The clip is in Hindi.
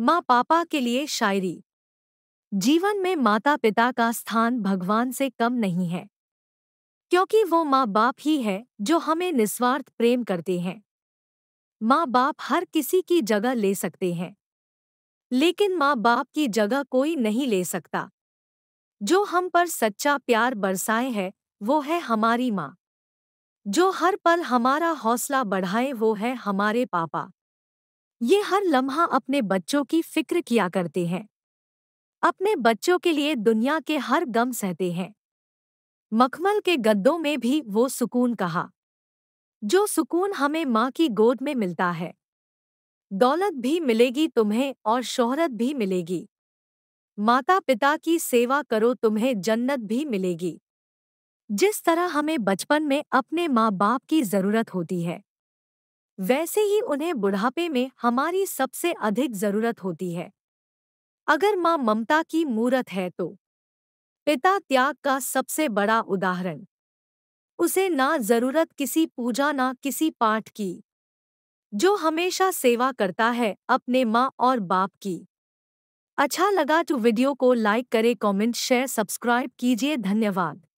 माँ पापा के लिए शायरी जीवन में माता पिता का स्थान भगवान से कम नहीं है क्योंकि वो माँ बाप ही है जो हमें निस्वार्थ प्रेम करते हैं माँ बाप हर किसी की जगह ले सकते हैं लेकिन माँ बाप की जगह कोई नहीं ले सकता जो हम पर सच्चा प्यार बरसाए है वो है हमारी माँ जो हर पल हमारा हौसला बढ़ाए वो है हमारे पापा ये हर लम्हा अपने बच्चों की फिक्र किया करते हैं अपने बच्चों के लिए दुनिया के हर गम सहते हैं मखमल के गद्दों में भी वो सुकून कहा जो सुकून हमें माँ की गोद में मिलता है दौलत भी मिलेगी तुम्हें और शोहरत भी मिलेगी माता पिता की सेवा करो तुम्हें जन्नत भी मिलेगी जिस तरह हमें बचपन में अपने माँ बाप की जरूरत होती है वैसे ही उन्हें बुढ़ापे में हमारी सबसे अधिक जरूरत होती है अगर माँ ममता की मूरत है तो पिता त्याग का सबसे बड़ा उदाहरण उसे ना जरूरत किसी पूजा ना किसी पाठ की जो हमेशा सेवा करता है अपने माँ और बाप की अच्छा लगा तो वीडियो को लाइक करें कमेंट शेयर सब्सक्राइब कीजिए धन्यवाद